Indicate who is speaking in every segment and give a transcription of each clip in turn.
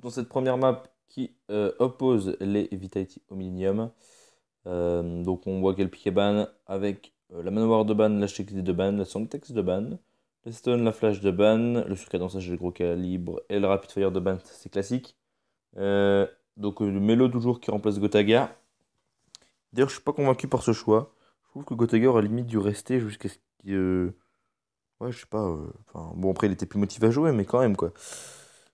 Speaker 1: dans cette première map qui euh, oppose les Vitality au Millennium. Euh, donc on voit qu'elle pique ban avec euh, la manoir de ban, la checklist de ban, la texte de ban, la stone, la flash de ban, le surcadençage de gros calibre et le rapid fire de ban, c'est classique. donc le Melo toujours qui remplace Gotaga. D'ailleurs je suis pas convaincu par ce choix. Je trouve que Gotaga aurait limite dû rester jusqu'à ce qu'il... Ouais je sais pas. Enfin, bon après il était plus motivé à jouer mais quand même quoi.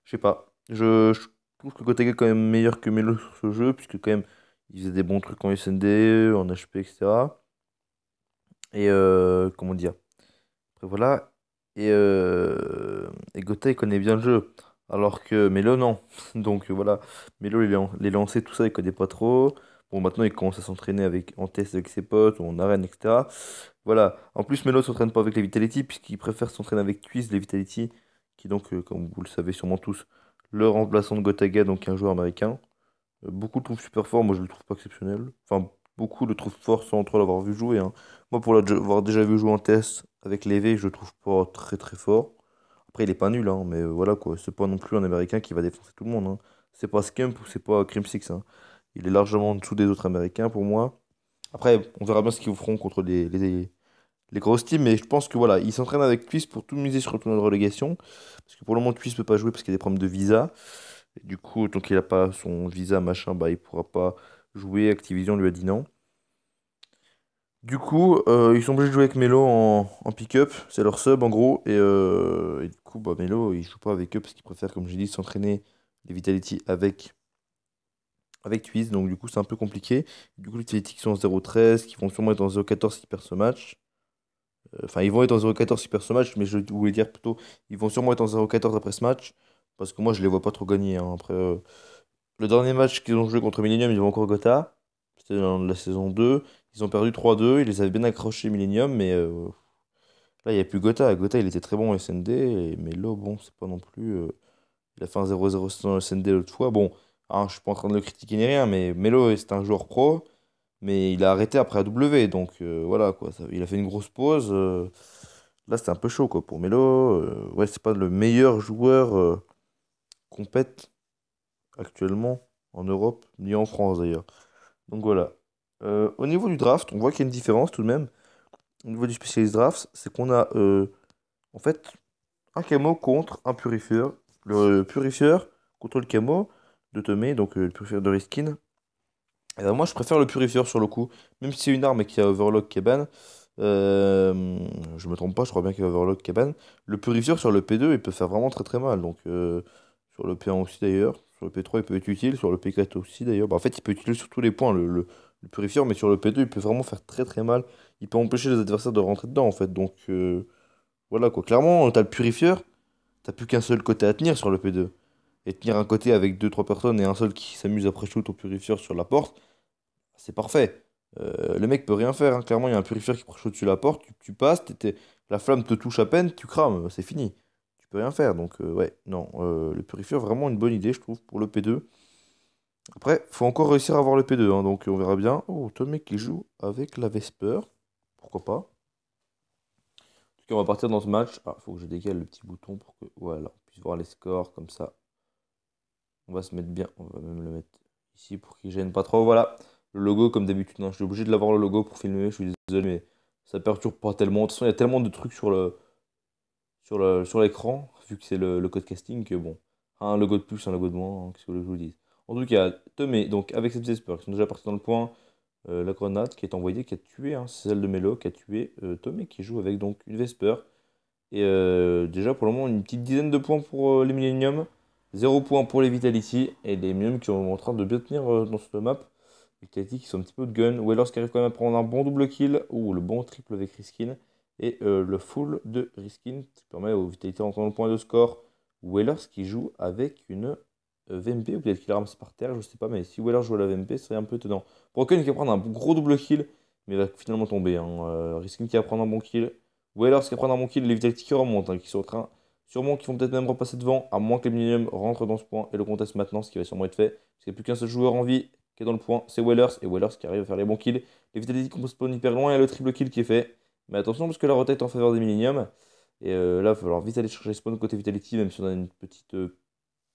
Speaker 1: Je sais pas. Je, trouve que Gota est quand même meilleur que Melo sur ce jeu, puisque quand même, il faisait des bons trucs en SND, en HP, etc. Et euh, comment dire voilà. Et, euh, et Gotha, il connaît bien le jeu. Alors que Melo, non. Donc voilà. Melo, il les lancé, tout ça, il connaît pas trop. Bon, maintenant, il commence à s'entraîner avec, en test avec ses potes ou en arène, etc. Voilà. En plus, Melo s'entraîne pas avec les Vitality, puisqu'il préfère s'entraîner avec Twist, les Vitality, qui donc, euh, comme vous le savez sûrement tous, le remplaçant de Gotaga, donc un joueur américain. Euh, beaucoup le trouvent super fort, moi je le trouve pas exceptionnel. Enfin, beaucoup le trouvent fort sans trop l'avoir vu jouer. Hein. Moi, pour l'avoir déjà vu jouer en test avec l'EV, je le trouve pas très très fort. Après, il est pas nul, hein, mais voilà quoi. C'est pas non plus un américain qui va défoncer tout le monde. Hein. C'est pas Skimp ou c'est pas Crim Six. Hein. Il est largement en dessous des autres américains pour moi. Après, on verra bien ce qu'ils feront contre les, les, les grosses teams, mais je pense que voilà, il s'entraîne avec Twiz pour tout miser sur le tournoi de relégation. Parce que pour le moment, Twiz ne peut pas jouer parce qu'il a des problèmes de visa. du coup, tant qu'il n'a pas son visa, machin, bah, il ne pourra pas jouer. Activision lui a dit non. Du coup, euh, ils sont obligés de jouer avec Melo en, pick-up. C'est leur sub en gros. Euh, et, du coup, bah, Melo, il joue pas avec eux parce qu'il préfère, comme j'ai dit, s'entraîner les Vitality avec avec Twiz, donc du coup c'est un peu compliqué. Du coup les Vitality qui sont en 0-13, qui vont sûrement être en 0-14 s'ils perdent ce match. Euh, enfin, ils vont être en 0-14 si ce match, mais je voulais dire plutôt, ils vont sûrement être en 0-14 après ce match, parce que moi, je les vois pas trop gagner. Hein. Après, euh, le dernier match qu'ils ont joué contre Millennium, ils vont encore Gotha. C'était dans la saison 2. Ils ont perdu 3-2. Ils les avaient bien accrochés, Millennium, mais euh, là, il n'y a plus Gotha. Gotha, il était très bon en SND, et, mais Melo, bon, c'est pas non plus. la il a fait un 0-0 le SND l'autre fois. Bon, je hein, je suis pas en train de le critiquer ni rien, mais Melo, c'est un joueur pro mais il a arrêté après AW, donc euh, voilà quoi. il a fait une grosse pause. Euh. là, c'était un peu chaud quoi pour Melo. Euh. ouais, c'est pas le meilleur joueur qu'on pète actuellement en Europe ni en France d'ailleurs. Donc voilà. au niveau du draft, on voit qu'il y a une différence tout de même. Au niveau du spécialiste draft, c'est qu'on a en fait un camo contre un purifieur. Le purifieur contre le camo de Tomé, donc le purifier de Riskin ben, moi, je préfère le purifieur sur le coup. Même si c'est une arme qui a Overlock cabin euh, je me trompe pas, je crois bien qu'il y a Overlock Cabane Le purifieur sur le P2, il peut faire vraiment très très mal. Donc, euh, sur le P1 aussi d'ailleurs. Sur le P3, il peut être utile. Sur le P4 aussi d'ailleurs. Bah, en fait, il peut être utile sur tous les points, le, le, Mais sur le P2, il peut vraiment faire très très mal. Il peut empêcher les adversaires de rentrer dedans en fait. Donc, euh, voilà quoi. Clairement, t'as le purifieur. T'as plus qu'un seul côté à tenir sur le P2 et tenir un côté avec deux trois personnes et un seul qui s'amuse après shoot au purifieur sur la porte, c'est parfait. Euh, le mec peut rien faire, hein. clairement il y a un purifieur qui prêche sur la porte, tu, passes, la flamme te touche à peine, tu crames, c'est fini. Tu peux rien faire, donc euh, ouais, non, euh, le purifieur vraiment une bonne idée je trouve pour le P2. Après, faut encore réussir à avoir le P2, hein, donc on verra bien. Oh, ton mec qui joue avec la Vesper, pourquoi pas. En tout cas on va partir dans ce match, ah il faut que je décale le petit bouton pour que, voilà, on puisse voir les scores comme ça, on va se mettre bien, on va même le mettre ici pour qu'il gêne pas trop. Voilà, le logo comme d'habitude. Non, hein, je suis obligé de l'avoir le logo pour filmer, je suis désolé, mais ça perturbe pas tellement. De toute façon, il y a tellement de trucs sur le sur le sur l'écran, vu que c'est le, code casting, que bon, un logo de plus, un logo de moins, hein, qu'est-ce que je vous dise. En tout cas, Tomé, donc avec cette Vesper qui sont déjà partis dans le point, euh, la grenade qui est envoyée, qui a tué, hein, c'est celle de Melo, qui a tué euh, Tomé, qui joue avec donc une Vesper. Et euh, déjà pour le moment, une petite dizaine de points pour les Millennium. 0 points pour les Vitality et les Mium qui sont en train de bien tenir euh, dans cette map. Vitality qui sont un petit peu de gun. Wellers qui arrive quand même à prendre un bon double kill ou le bon triple avec Riskin. Et euh, le full de Riskin qui permet aux Vitality d'entendre le point de score. Wellers qui joue avec une euh, VMP ou peut-être qu'il a ramassé par terre, je ne sais pas. Mais si Wellers joue à la VMP, ce serait un peu étonnant. Broken qui va prendre un gros double kill mais va finalement tomber. Hein. Riskin qui va prendre un bon kill. Wellers qui va prendre un bon kill. Les Vitality qui remontent, hein, qui sont en train Sûrement qu'ils vont peut-être même repasser devant, à moins que les Millennium rentre dans ce point et le conteste maintenant, ce qui va sûrement être fait. Parce qu'il n'y a plus qu'un seul joueur en vie qui est dans le point, c'est Wellers, et Wellers qui arrive à faire les bons kills. Les Vitality qui spawn hyper loin, et le triple kill qui est fait. Mais attention, parce que la rotate est en faveur des Millennium. Et euh, là, il va falloir vite aller chercher spawn côté Vitality, même si on a une petite euh,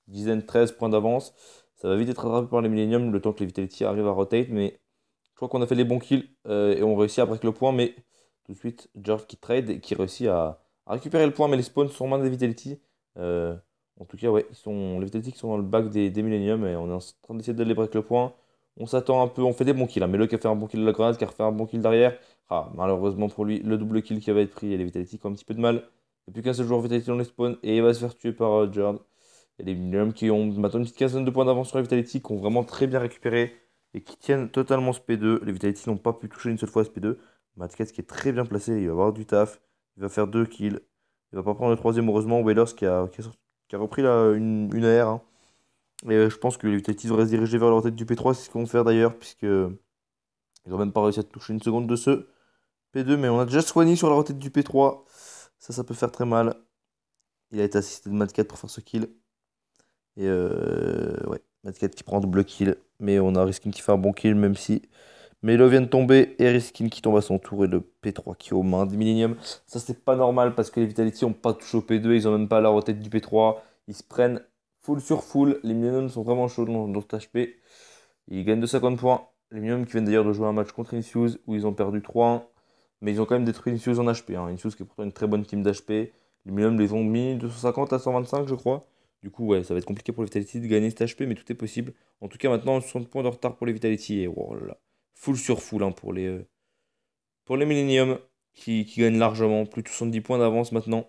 Speaker 1: dizaine, 13 points d'avance. Ça va vite être attrapé par les Millennium, le temps que les Vitality arrivent à rotate. Mais je crois qu'on a fait les bons kills, euh, et on réussit à break le point. Mais tout de suite, George qui trade, et qui réussit à récupérer le point, mais les spawns sont main des Vitality. Euh, en tout cas, ouais, ils sont, les Vitality qui sont dans le bac des, des et on est en train d'essayer de les break le point. On s'attend un peu, on fait des bons kills. Hein. mais a fait un bon kill de la grenade, qui a refait un bon kill derrière. Ah, malheureusement pour lui, le double kill qui va être pris et les Vitality qui ont un petit peu de mal. et n'y a plus qu'un seul joueur Vitality dans les spawns et il va se faire tuer par euh, Jordan. Et les Millennium qui ont maintenant une petite quinzaine de points d'avance sur les Vitality, qui ont vraiment très bien récupéré et qui tiennent totalement ce P2. Les Vitality n'ont pas pu toucher une seule fois ce P2. Matkes qui est très bien placé, il va avoir du taf. Il va faire deux kills. Il va pas prendre le troisième, heureusement. ou qui a, qui a, repris une, une AR. Hein. Et euh, je pense que les Utilities devraient se diriger vers la tête du P3, c'est ce qu'on vont faire d'ailleurs, puisque ils n'ont même pas réussi à toucher une seconde de ce P2, mais on a déjà soigné sur la tête du P3. Ça, ça peut faire très mal. Il a été assisté de Mad 4 pour faire ce kill. Et euh, ouais, Mad 4 qui prend double kill, mais on a Riskin qui fait un bon kill, même si mais le vient de tomber, et qui tombe à son tour, et le P3 qui est aux mains Millennium. Ça, c'est pas normal parce que les Vitality n'ont pas touché au P2, ils n'ont même pas la tête du P3. Ils se prennent full sur full. Les Millennium sont vraiment chauds dans, dans cet HP. Ils gagnent de 50 points. Les Millennium qui viennent d'ailleurs de jouer un match contre Infuse où ils ont perdu 3 Mais ils ont quand même détruit Infuse en HP. Hein. Infuse qui est pourtant une très bonne team d'HP. Les Millennium les ont mis 250 à 125, je crois. Du coup, ouais, ça va être compliqué pour les Vitality de gagner cet HP, mais tout est possible. En tout cas, maintenant, 60 points de retard pour les Vitality. Et oh full sur full hein, pour les, euh, pour les Millennium qui, qui gagnent largement. Plus de 70 points d'avance maintenant.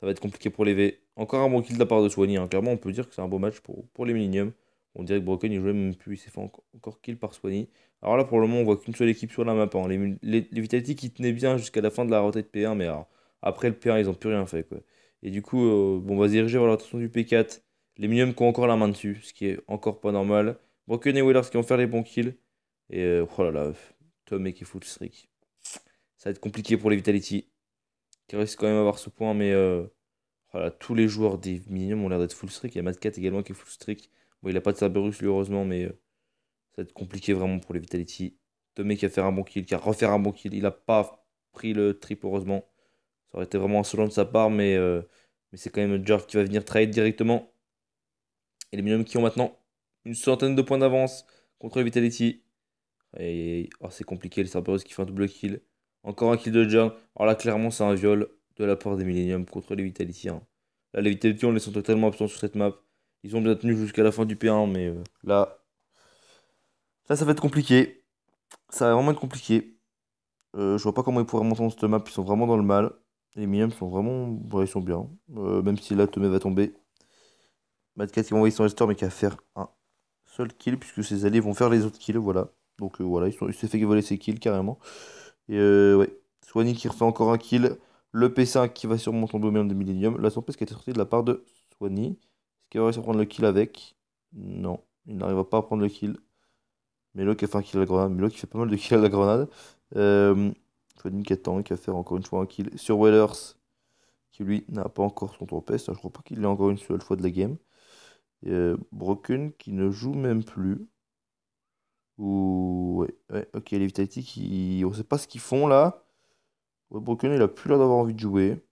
Speaker 1: Ça va être compliqué pour les V. Encore un bon kill de la part de Soigny. Hein. Clairement, on peut dire que c'est un beau match pour, pour les Millennium. On dirait que Broken il jouait même plus. Il s'est fait encore, kill par Soigny. Alors là, pour le moment, on voit qu'une seule équipe sur la map. Hein. Les, Vitality qui tenaient bien jusqu'à la fin de la rotate P1, mais euh, après le P1, ils n'ont plus rien fait. Et du coup, euh, bon, on va se diriger vers l'attention du P4. Les Millennium qui ont encore la main dessus, ce qui est encore pas normal. Broken et Wheelers qui vont faire les bons kills. Et euh, oh là là, Tom et qui est full streak. Ça va être compliqué pour les Vitality. Qui risquent quand même d'avoir avoir ce point, mais voilà, euh, oh tous les joueurs des Minions ont l'air d'être full streak. Il y a Madcat également qui est full streak. Bon, il a pas de Cerberus, lui, heureusement, mais euh, ça va être compliqué vraiment pour les Vitality. Tomé qui a fait un bon kill, qui a refaire un bon kill. Il n'a pas pris le trip heureusement. Ça aurait été vraiment insolent de sa part, mais, mais c'est quand même Jerf qui va venir trade directement. Et les Minions qui ont maintenant une centaine de points d'avance contre Vitality. Et oh, c'est compliqué, les Cerberus qui font un double kill. Encore un kill de John. Alors oh là, clairement, c'est un viol de la part des Millennium contre les Vitality. Hein. Là, les Vitality, on les sent totalement absents sur cette map. Ils ont bien tenu jusqu'à la fin du P1, mais euh, là, là, ça va être compliqué. Ça va vraiment être compliqué. Euh, je vois pas comment ils pourraient monter dans cette map. Ils sont vraiment dans le mal. Les Millennium sont vraiment. Bon, ils sont bien. Euh, même si là, Tomé va tomber. Madcat qui va envoyer son restore, mais qui va faire un kill, puisque ses alliés vont faire les autres kills, voilà. Donc euh, voilà, il s'est fait voler ses kills carrément. Et euh, ouais, Swanny qui refait encore un kill. Le P5 qui va sûrement tomber au même de Millennium. La tempête qui a été sortie de la part de Swanny. Est-ce qu'il va réussir prendre le kill avec Non, il n'arrivera pas à prendre le kill. Melo qui a fait un kill à la grenade. Melo qui fait pas mal de kills à la grenade. Euh, qui attend, qui va faire encore une fois un kill sur Wellers. Qui lui n'a pas encore son tempête. Je crois pas qu'il est encore une seule fois de la game. Euh, Broken qui ne joue même plus. Ou. Ouais, ouais, ok, les Vitality qui. On sait pas ce qu'ils font là. Ouais, Broken il a plus l'air d'avoir envie de jouer.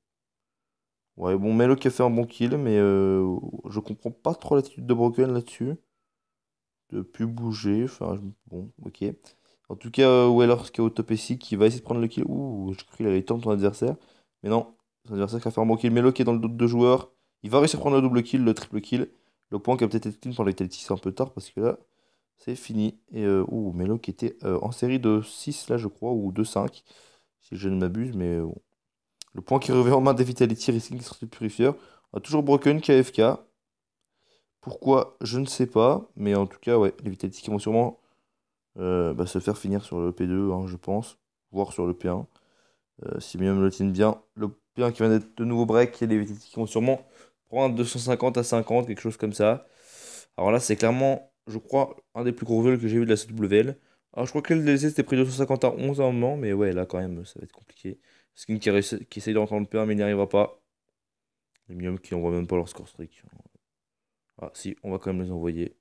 Speaker 1: Ouais, bon, Melo qui a fait un bon kill, mais euh, je comprends pas trop l'attitude de Broken là-dessus. De plus bouger, enfin, bon, ok. En tout cas, euh, ou Wellers qui est au top ici, qui va essayer de prendre le kill. Ouh, je crois qu'il allait tenter ton adversaire. Mais non, son adversaire qui a fait un bon kill. Melo qui est dans le doute de joueur Il va réussir à prendre le double kill, le triple kill. Le point qui a peut-être été clean pour les c'est un peu tard parce que là, c'est fini. Et ouh, oh, Melo qui était euh, en série de 6 là, je crois, ou de 5, si je ne m'abuse, mais euh, bon. Le point qui revient en main des Vitality risking sur le purifieur. On a toujours Broken KFK. Pourquoi Je ne sais pas. Mais en tout cas, ouais, les Vitality qui vont sûrement euh, bah, se faire finir sur le P2, hein, je pense. Voire sur le P1. si bien me le tient bien. Le P1 qui vient d'être de nouveau break. Et les Vitality qui vont sûrement 250 à 50, quelque chose comme ça. Alors là, c'est clairement, je crois, un des plus gros vols que j'ai vu de la CWL. Alors je crois que le DLC c'était pris 250 à 11 à un moment, mais ouais, là quand même, ça va être compliqué. Skin qui, qui essaye d'entendre le p mais il n'y arrivera pas. Les miomes qui n'envoient même pas leur score streak. Ah si, on va quand même les envoyer.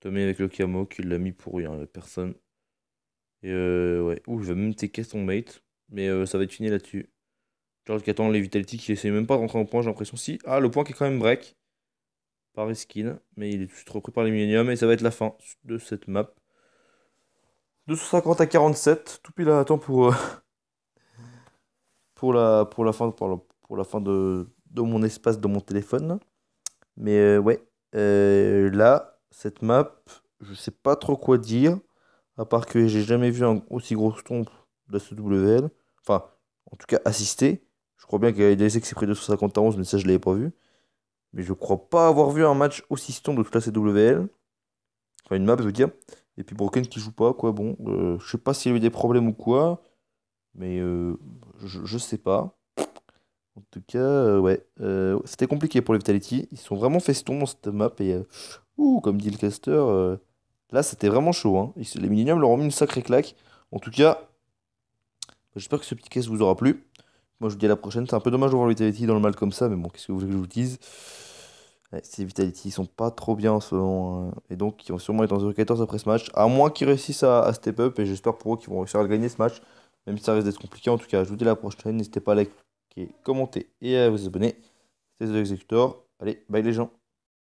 Speaker 1: Tommy avec le camo qui l'a mis pour rien, personne. Et euh, ouais, ouh, je vais même TK mate, mais euh, ça va être fini là-dessus. George qui attend les Vitality qui essaie même pas de rentrer en point, j'ai l'impression. Si, ah, le point qui est quand même break par skin mais il est tout de suite repris par les Millennium et ça va être la fin de cette map. 250 à 47, tout pile à temps pour, euh, pour, la, pour la fin, pour fin de, mon espace, de mon téléphone. Mais euh, ouais, euh, là, cette map, je sais pas trop quoi dire, à part que j'ai jamais vu un aussi grosse tombe de la Enfin, en tout cas assisté. Je crois bien qu'il y a des qui de pris 11, mais ça je l'avais pas vu. Mais je crois pas avoir vu un match aussi stomp de toute la CWL. Enfin une map je veux dire. Et puis Broken qui joue pas, quoi bon. Euh, je sais pas s'il y a eu des problèmes ou quoi. Mais euh, je, je, sais pas. En tout cas, euh, ouais. C'était compliqué pour les Vitality. Ils sont vraiment festons dans cette map. Et ouh, comme dit le caster, là c'était vraiment chaud. Hein. Les Millennium leur ont mis une sacrée claque. En tout cas, j'espère que ce petit caisse vous aura plu. Moi, je vous dis à la prochaine. C'est un peu dommage de voir Vitality dans le mal comme ça, mais bon, qu'est-ce que vous voulez que je vous dise Ces Vitality, ils sont pas trop bien en ce hein. Et donc, ils vont sûrement être en 0-14 après ce match. À moins qu'ils réussissent à, step up. Et j'espère pour eux qu'ils vont réussir à gagner ce match. Même si ça risque d'être compliqué. En tout cas, je vous dis à la prochaine. N'hésitez pas à liker, commenter et à vous abonner. C'était The Executor. Allez, bye les gens.